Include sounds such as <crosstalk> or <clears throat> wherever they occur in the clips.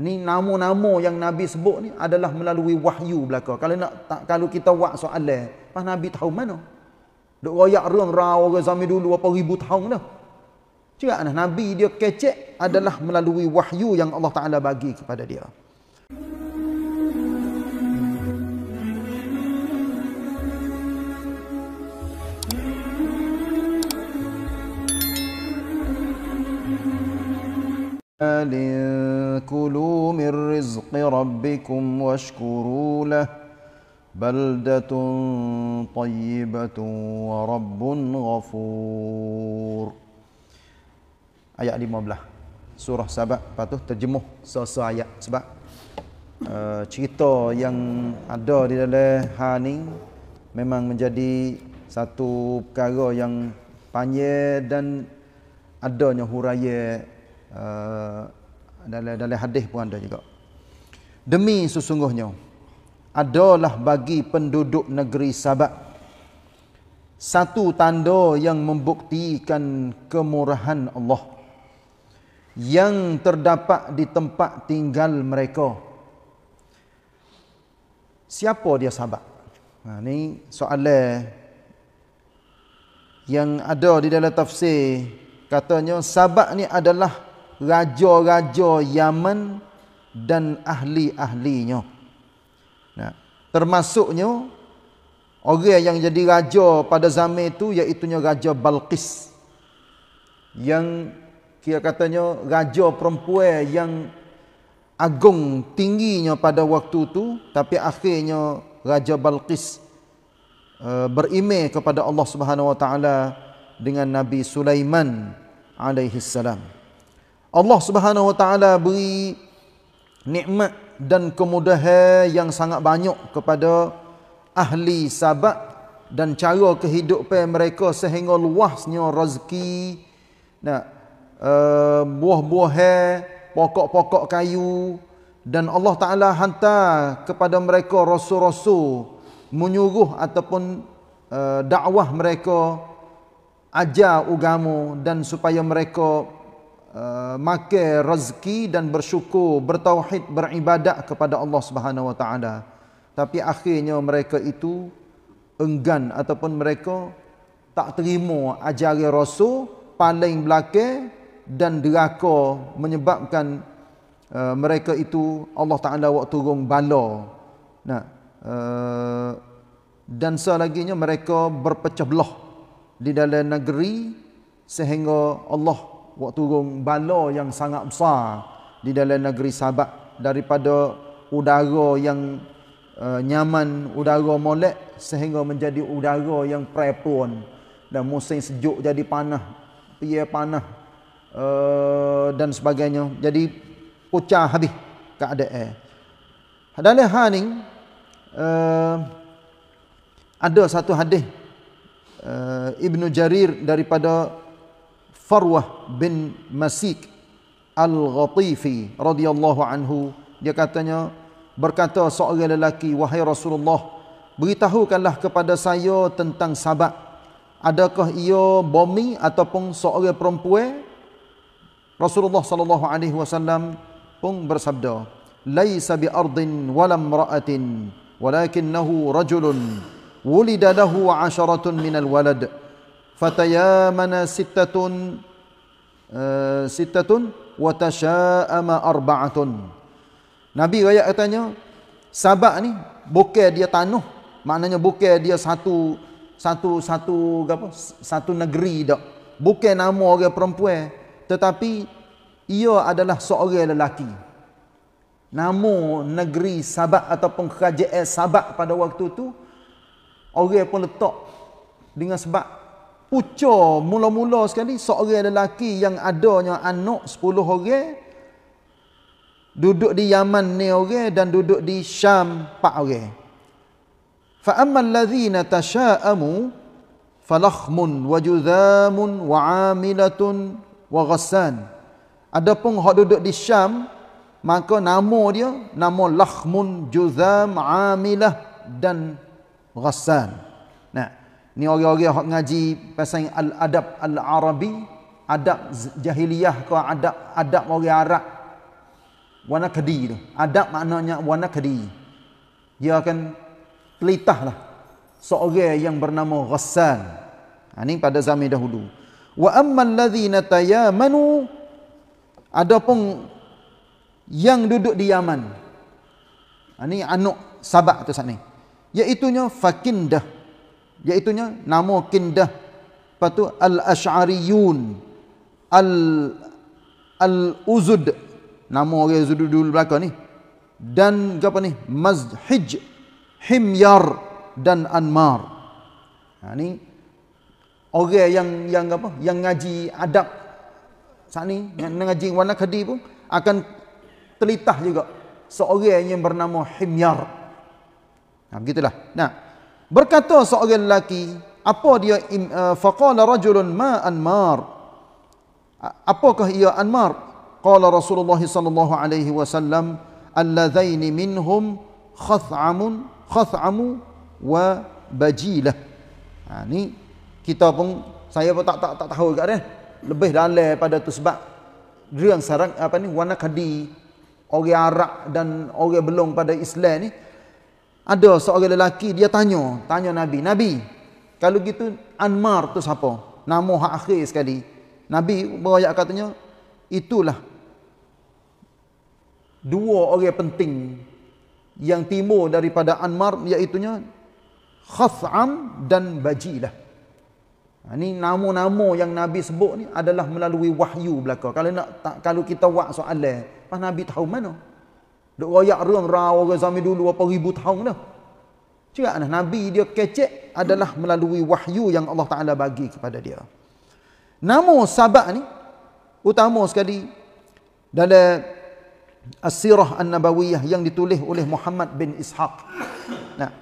ini ha, nama-nama yang Nabi sebut ni adalah melalui wahyu belaka. Kalau nak tak, kalau kita buat soalan, pas Nabi tahu mana? Dok royak rung ra orang zaman dulu apa ribu tahun dah. Cerak nah Nabi dia kecek adalah melalui wahyu yang Allah Taala bagi kepada dia. آل كلوا من رزق ربكم واشكروا له بلدة طيبة ورب غفور Ayat 15 Surah Sabah Patut terjemuh Sosok ayat Sebab uh, eh, Cerita yang Ada di dalam Ha ni Memang menjadi Satu perkara yang Panjir dan Adanya huraya Eh, dalam, dalam hadis pun ada juga. Demi sesungguhnya adalah bagi penduduk negeri Sabak satu tanda yang membuktikan kemurahan Allah yang terdapat di tempat tinggal mereka. Siapa dia Sabak? Ha, ini soalan yang ada di dalam tafsir katanya Sabak ni adalah raja-raja Yaman dan ahli-ahlinya. Nah, termasuknya orang yang jadi raja pada zaman itu iaitu raja Balqis yang kira katanya raja perempuan yang agung tingginya pada waktu itu tapi akhirnya raja Balqis eh, berime kepada Allah Subhanahu wa taala dengan Nabi Sulaiman alaihi salam. Allah Subhanahu Wa Taala beri nikmat dan kemudahan yang sangat banyak kepada ahli sabak dan cara kehidupan mereka sehingga luasnya rezeki nah eh, buah-buahan, pokok-pokok kayu dan Allah Taala hantar kepada mereka rasul-rasul menyuruh ataupun uh, dakwah mereka ajar agama dan supaya mereka Eh, makan rezeki dan bersyukur, bertauhid, beribadah kepada Allah Subhanahu Wa Taala. Tapi akhirnya mereka itu enggan ataupun mereka tak terima ajaran Rasul paling belakang dan deraka menyebabkan uh, mereka itu Allah Ta'ala waktu turun bala. Nah, uh, dan selaginya mereka berpecah belah di dalam negeri sehingga Allah waktu turun bala yang sangat besar di dalam negeri Sabak daripada udara yang uh, nyaman udara molek sehingga menjadi udara yang prepon dan musim sejuk jadi panah pia panah uh, dan sebagainya jadi pucah habis keadaan dalam hal ini uh, eh, ada satu hadis uh, Ibnu Jarir daripada Farwah bin Masik Al-Ghatifi radhiyallahu anhu dia katanya berkata seorang lelaki wahai Rasulullah beritahukanlah kepada saya tentang sabak adakah ia bomi ataupun seorang perempuan Rasulullah sallallahu alaihi wasallam pun bersabda laisa bi ardin wala imra'atin walakinahu rajulun wulida lahu 'asharatun minal walad fatayamana sittatun uh, sittatun wa tasha'ama arba'atun Nabi raya katanya sabak ni bukan dia tanah maknanya bukan dia satu satu satu apa satu negeri dak bukan nama orang perempuan tetapi ia adalah seorang lelaki nama negeri sabak ataupun kerajaan sabak pada waktu tu orang pun letak dengan sebab Puca mula-mula sekali seorang lelaki yang adanya anak 10 orang duduk di Yaman ni orang dan duduk di Syam 4 orang. Fa ammal ladzina tasha'amu falakhmun wa judhamun wa amilatun wa ghassan. Adapun hak duduk di Syam maka nama dia nama Lakhmun, Judham, Amilah dan Ghassan. Ni orang-orang hok ngaji pasal al-adab al-arabi, adab jahiliyah ke adab adab orang Arab. Wana kadi tu. Adab maknanya wana kadi. Dia akan pelitah lah. Seorang yang bernama Ghassan. Ini ha, pada zaman dahulu. Wa ammal ladhina tayamanu. Ada pun yang duduk di Yaman. Ini ha, anak sabak tu saat ni. Iaitunya fakindah iaitunya nama kindah lepas al al-uzud nama orang okay, uzud dulu belakang ni dan apa ni mazhij himyar dan anmar ha ni orang yang yang apa yang ngaji adab sat ni yang ngaji warna khadi pun akan telitah juga seorang yang bernama himyar nah ha, begitulah nah Berkata seorang lelaki, apa dia uh, faqala rajulun ma anmar? Apakah ia anmar? Qala Rasulullah sallallahu alaihi wasallam alladhaini minhum khath'amun khath'amu wa bajilah. Ha ni kita pun saya pun tak tak tak tahu dekat dia. Lebih dalam pada tu sebab Rian sarang apa ni warna kadi orang Arab dan orang belum pada Islam ni ada seorang lelaki dia tanya tanya nabi nabi kalau gitu anmar tu siapa nama hak akhir sekali nabi berayat katanya itulah dua orang penting yang timur daripada anmar iaitu nya khasam dan bajilah ini ha, nama-nama yang nabi sebut ni adalah melalui wahyu belaka kalau nak kalau kita buat soalan pas nabi tahu mana Duk royak reng ra orang zaman dulu apa ribu tahun dah. Cakap nah, Nabi dia kecek adalah melalui wahyu yang Allah Ta'ala bagi kepada dia. Namo sabak ni, utama sekali dalam As-Sirah An-Nabawiyah yang ditulis oleh Muhammad bin Ishaq. Nah,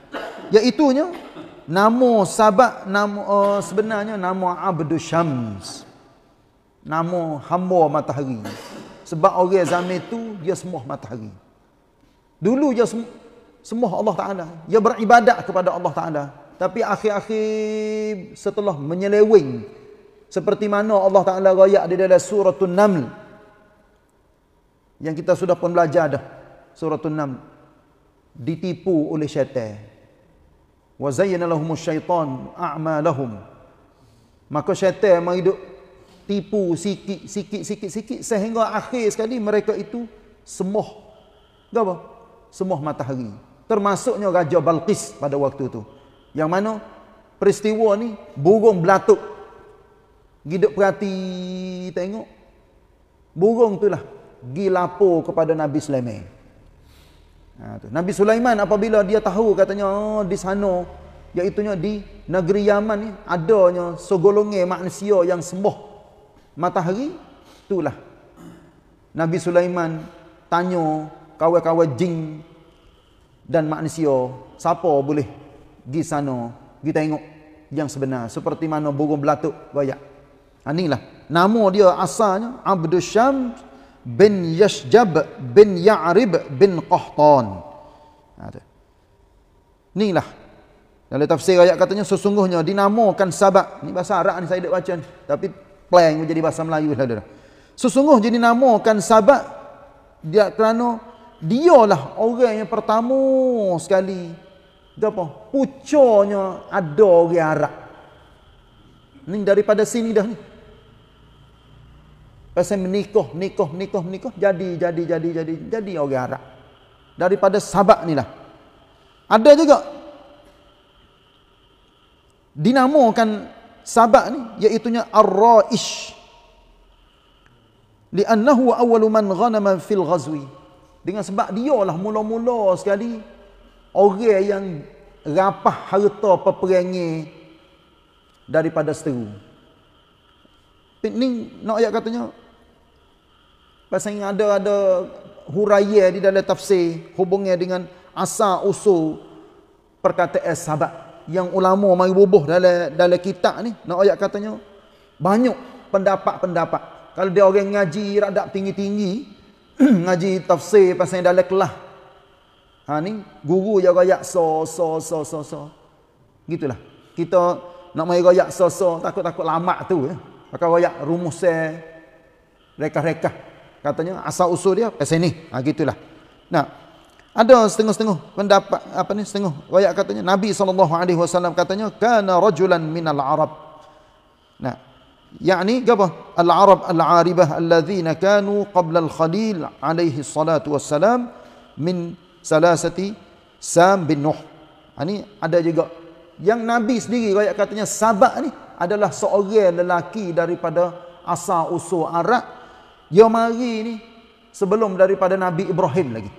iaitunya, nama sahabat nama, uh, sebenarnya nama Abdul Syams. Nama hamba matahari. Sebab orang zaman tu dia semua matahari. Dulu dia sem sembah Allah Ta'ala. Dia beribadat kepada Allah Ta'ala. Tapi akhir-akhir setelah menyeleweng. Seperti mana Allah Ta'ala raya di dalam surah Naml. Yang kita sudah pun belajar dah. Surah Naml. Ditipu oleh syaitan. وَزَيَّنَ لَهُمُ الشَّيْطَانُ أَعْمَالَهُمْ Maka syaitan menghidup tipu sikit-sikit-sikit-sikit sehingga akhir sekali mereka itu semua. Gak apa? semua matahari. Termasuknya Raja Balqis pada waktu itu. Yang mana peristiwa ni burung belatuk. Giduk perhati tengok. Burung itulah gilapo kepada Nabi Sulaiman. Ha, tu. Nabi Sulaiman apabila dia tahu katanya oh, di sana iaitu di negeri Yaman ni adanya segolongan manusia yang sembah matahari itulah Nabi Sulaiman tanya kawan-kawan jing dan manusia siapa boleh pergi sana pergi tengok yang sebenar seperti mana burung belatuk bayak anilah. Ha, nama dia asalnya Abdul Syam bin Yashjab bin Ya'rib bin Qahtan ha, inilah dalam tafsir ayat katanya sesungguhnya dinamakan sabak ni bahasa Arab ni saya tak baca tapi plan menjadi bahasa Melayu lah sesungguhnya dinamakan sahabat dia kerana dialah orang yang pertama sekali dia apa pucanya ada orang Arab ni daripada sini dah ni pasal menikah menikah menikah menikah jadi jadi jadi jadi jadi orang Arab daripada sahabat ni lah ada juga dinamakan sahabat ni iaitu ar-raish li annahu awwalu man ghanama fil ghazwi dengan sebab dia lah mula-mula sekali orang yang rapah harta peperangan daripada seteru. Ini nak ayat katanya pasal yang ada ada huraya di dalam tafsir hubungnya dengan asa usul perkataan sahabat yang ulama mari bubuh dalam dalam kitab ni nak ayat katanya banyak pendapat-pendapat kalau dia orang ngaji radak tinggi-tinggi <clears throat> ngaji tafsir pasal dalam kelas. Ha ni guru ya royak so so so so so. Gitulah. Kita nak mai royak so so takut-takut lama tu ya. Pakai royak rumus eh. reka-reka. Katanya asal usul dia pasal eh, ni. Ha gitulah. Nah. Ada setengah-setengah pendapat apa ni setengah royak katanya Nabi SAW katanya kana rajulan minal arab. Nah, yakni apa al arab al aribah allazina kanu qabla al khalil alaihi salatu wassalam min salasati sam bin nuh ini ada juga yang nabi sendiri royak katanya sabak ni adalah seorang lelaki daripada Asa usul arab yang mari ni sebelum daripada nabi ibrahim lagi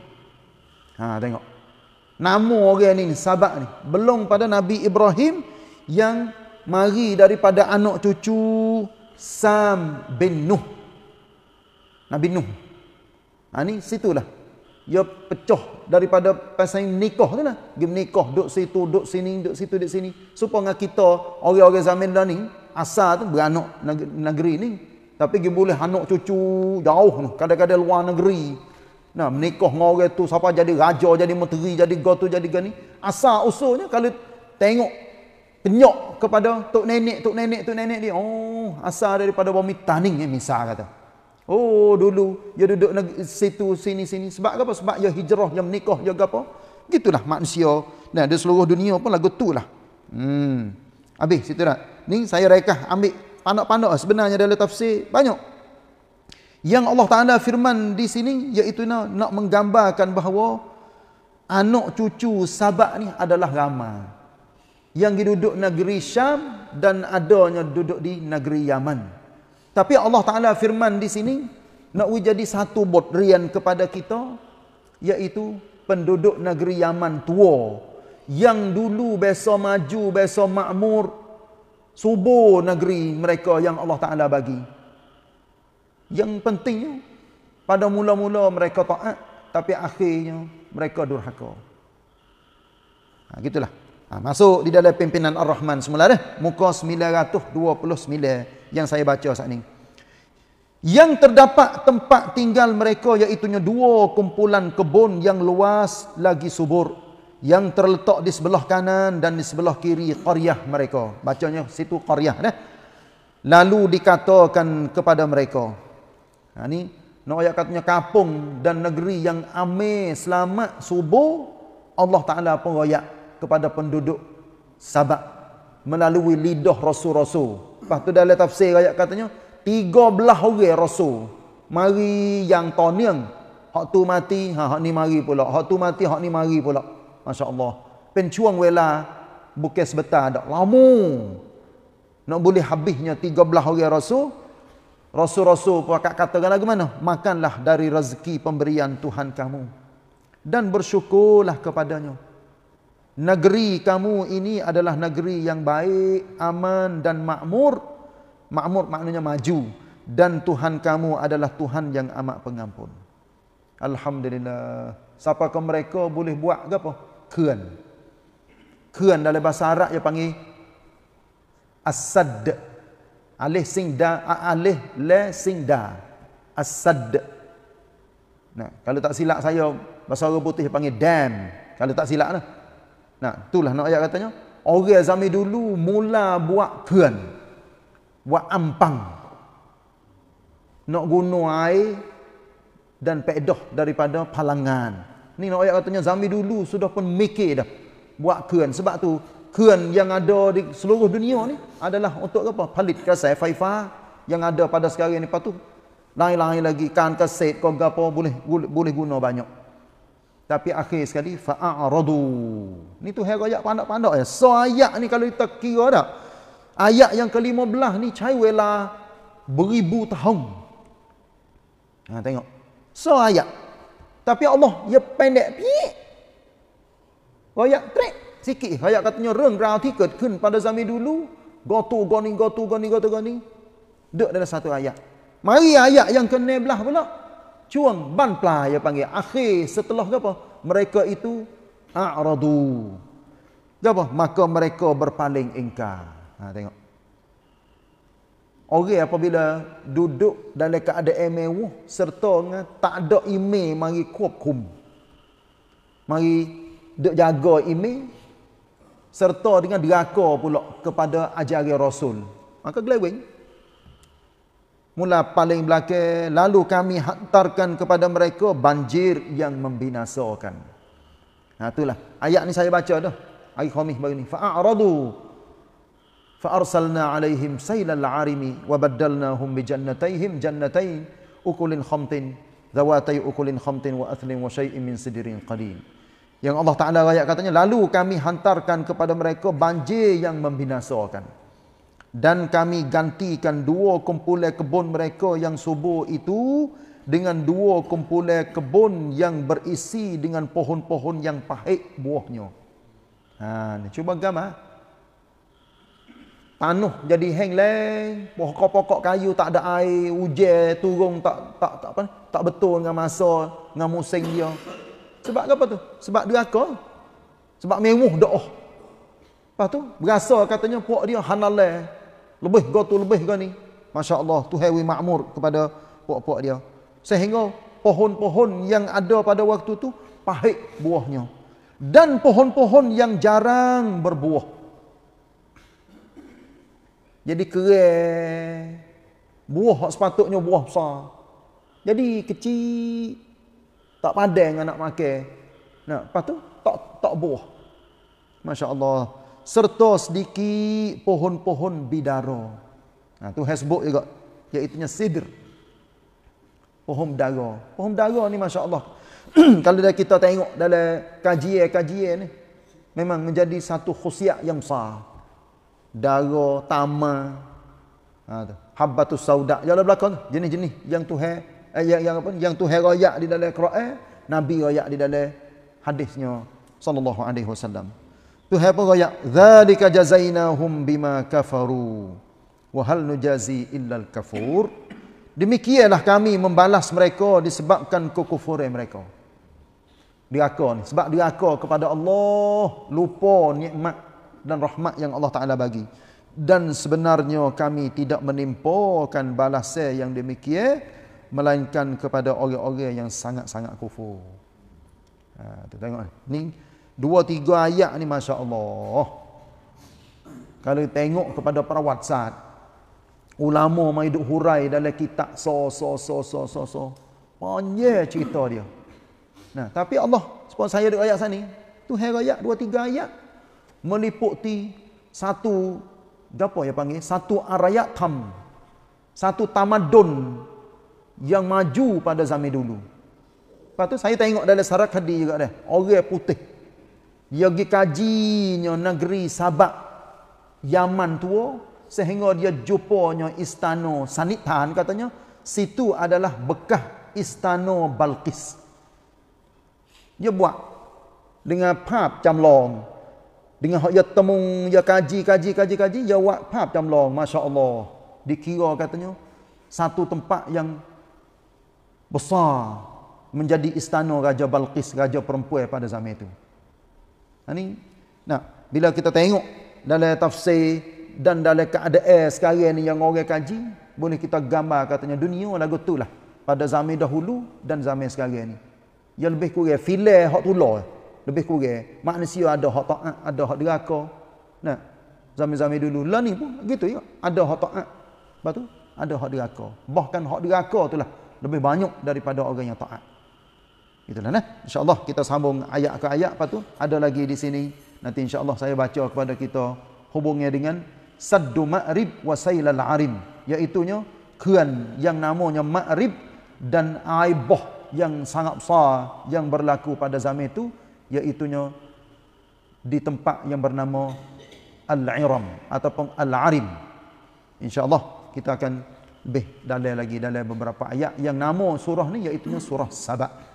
ha tengok nama orang ni sabak ni belum pada nabi ibrahim yang mari daripada anak cucu Sam bin Nuh. Nabi Nuh. Ha ni situlah. Dia pecah daripada pasal nikah tu lah. Dia nikah duduk situ, duduk sini, duduk situ, duduk sini. Supaya dengan kita, orang-orang zaman dah ni, asal tu beranak negeri ni. Tapi dia boleh anak cucu jauh tu. Kadang-kadang luar negeri. Nah, menikah dengan orang tu, siapa jadi raja, jadi menteri, jadi gotu, jadi gani. Asal usulnya kalau tengok penyok kepada tok nenek tok nenek tok nenek dia oh asal daripada bumi taning eh, misal kata oh dulu dia duduk situ sini sini sebab apa sebab dia ya hijrah dia ya menikah dia ya apa gitulah manusia dan nah, di seluruh dunia pun lagu tu lah hmm habis situ dah ni saya rekah ambil pandak-pandak lah. sebenarnya dalam tafsir banyak yang Allah Ta'ala firman di sini iaitu nak, nak menggambarkan bahawa anak cucu sahabat ni adalah ramai yang duduk negeri Syam dan adanya duduk di negeri Yaman. Tapi Allah Ta'ala firman di sini, nak jadi satu bodrian kepada kita, iaitu penduduk negeri Yaman tua, yang dulu biasa maju, biasa makmur, subuh negeri mereka yang Allah Ta'ala bagi. Yang pentingnya, pada mula-mula mereka taat, tapi akhirnya mereka durhaka. Ha, gitulah. Ha, masuk di dalam pimpinan Ar-Rahman semula dah. Muka 929 yang saya baca saat ini. Yang terdapat tempat tinggal mereka iaitunya dua kumpulan kebun yang luas lagi subur. Yang terletak di sebelah kanan dan di sebelah kiri qaryah mereka. Bacanya situ qaryah dah. Lalu dikatakan kepada mereka. Ha, ini nak ayat katanya kampung dan negeri yang amir selamat subur. Allah Ta'ala pun rayak kepada penduduk Sabak melalui lidah rasul-rasul. Lepas tu dalam tafsir ayat katanya 13 orang rasul mari yang tonian. Hak tu mati, ha hak ni mari pula. Hak tu mati, hak ni mari pula. Masya-Allah. Pencuang wela bukan sebentar dak. Lamu. Nak boleh habisnya 13 orang rasul. Rasul-rasul pun akan katakan lagu mana? Makanlah dari rezeki pemberian Tuhan kamu. Dan bersyukurlah kepadanya negeri kamu ini adalah negeri yang baik, aman dan makmur. Makmur maknanya maju. Dan Tuhan kamu adalah Tuhan yang amat pengampun. Alhamdulillah. Siapa ke mereka boleh buat ke apa? Kuan. Kuan dalam bahasa Arab dia panggil Asad. Alih singda. Alih le singda. Asad. Nah, kalau tak silap saya, bahasa orang putih panggil dam. Kalau tak silap lah. Nah, itulah nak ayat katanya. Orang zaman dulu mula buat tuan. Buat ampang. Nak guna air dan pedoh daripada palangan. Ni nak ayat katanya zaman dulu sudah pun mikir dah buat kuen sebab tu kuen yang ada di seluruh dunia ni adalah untuk apa? Palit kasai faifa yang ada pada sekarang ni patu lain-lain lagi kan kaset kau gapo boleh boleh guna banyak. Tapi akhir sekali fa'aradu. Ni tu hero ayat pandak-pandak ya. So ayat ni kalau kita kira dah. Ayat yang ke-15 ni cai wala beribu tahun. Ha tengok. So ayat. Tapi Allah ya pendek pi. Ayat trek sikit. Ayat katanya rung ground ticket kun pada zaman dulu. Gotu goni gotu goni gotu goni. Dek dalam satu ayat. Mari ayat yang ke-16 pula cuang ban pelah dia panggil akhir setelah apa mereka itu a'radu apa maka mereka berpaling ingkar ha tengok orang apabila duduk dalam keadaan mewah serta dengan tak ada ime mari kuakum mari duk jaga ime serta dengan deraka pula kepada ajaran rasul maka glewing mula paling belakang lalu kami hantarkan kepada mereka banjir yang membinasakan. Nah itulah ayat ni saya baca dah. Ayat khamis baru ni fa'aradu fa'arsalna alaihim sailal arimi wa badalnahum bi jannataihim jannatain ukulin khamtin zawatai ukulin khamtin wa athlin wa syai'in min sidrin qalil. Yang Allah Taala ayat katanya lalu kami hantarkan kepada mereka banjir yang membinasakan dan kami gantikan dua kumpulan kebun mereka yang subur itu dengan dua kumpulan kebun yang berisi dengan pohon-pohon yang pahit buahnya. Ha, ni cuba gam Tanuh ha? jadi hang leng, pokok-pokok kayu tak ada air, hujan turun tak tak tak apa tak betul dengan masa, dengan musim dia. Sebab apa tu? Sebab dia kau. Sebab mewuh doh. Lepas tu, berasa katanya puak dia hanalai, lebih kau tu lebih kau ni. Masya-Allah Tuhan we makmur kepada puak-puak dia. Sehingga pohon-pohon yang ada pada waktu tu pahit buahnya dan pohon-pohon yang jarang berbuah. Jadi kering. Buah hak sepatutnya buah besar. Jadi kecil tak padan nak makan. Nah, patu tak tak buah. Masya-Allah serta sedikit pohon-pohon bidara. Nah, ha, tu hasbuk juga. Iaitu sidr. Pohon bidara. Pohon bidara ni Masya Allah. <clears throat> Kalau dah kita tengok dalam kajian-kajian ni. Memang menjadi satu khusyak yang sah. Dara, tama, Ha, tu. Habatus saudak. Jalan belakang Jenis-jenis. Yang tu Eh, yang, yang apa Yang tu hai di dalam Quran. Nabi rayak di dalam hadisnya. Sallallahu alaihi wasallam. Tu apa kaya? Zalika jazainahum bima kafaru. Wa hal nujazi illa al-kafur. Demikianlah kami membalas mereka disebabkan kekufuran mereka. Diaka ni. Sebab diaka kepada Allah lupa nikmat dan rahmat yang Allah Ta'ala bagi. Dan sebenarnya kami tidak menimpakan balasan yang demikian. Melainkan kepada orang-orang yang sangat-sangat kufur. Ha, tengok ni. Dua tiga ayat ni Masya Allah Kalau tengok kepada para whatsapp Ulama maiduk hurai dalam kitab So so so so so so Panjir cerita dia Nah, Tapi Allah Sebab saya duduk ayat sana Tu hari ayat dua tiga ayat Meliputi satu Apa yang panggil Satu arayat tam Satu tamadun Yang maju pada zaman dulu Lepas tu saya tengok dalam sarakadi juga dah. Orang putih. Dia pergi kajinya negeri Sabak Yaman tua sehingga dia jumpanya istana Sanitan katanya. Situ adalah bekah istana Balkis. Dia buat dengan pap camlong. Dengan dia temung, dia kaji, kaji, kaji, kaji. Dia buat pap camlong. Masya Allah. Dikira katanya satu tempat yang besar menjadi istana Raja Balkis, Raja Perempuan pada zaman itu. Ini. Ha, nah, bila kita tengok dalam tafsir dan dalam keadaan sekarang ni yang orang kaji, boleh kita gambar katanya dunia lagu tu lah. Pada zaman dahulu dan zaman sekarang ni. Yang lebih kurang, filah hak tular. Lebih kurang, manusia ada hak ta'at, ada hak deraka. Nah, zaman-zaman dulu lah ni pun, gitu ya. Ada hak ta'at. Lepas tu, ada hak deraka. Bahkan hak deraka tu lah. Lebih banyak daripada orang yang ta'at. Itulah nah. Insya-Allah kita sambung ayat ke ayat apa Ada lagi di sini. Nanti insya-Allah saya baca kepada kita hubungnya dengan saddu ma'rib wa sailal arim, iaitu nya kean yang namanya ma'rib dan aibah yang sangat besar yang berlaku pada zaman itu iaitu nya di tempat yang bernama Al-Iram ataupun Al-Arim. Insya-Allah kita akan lebih dalam lagi dalam beberapa ayat yang nama surah ni iaitu surah sabah.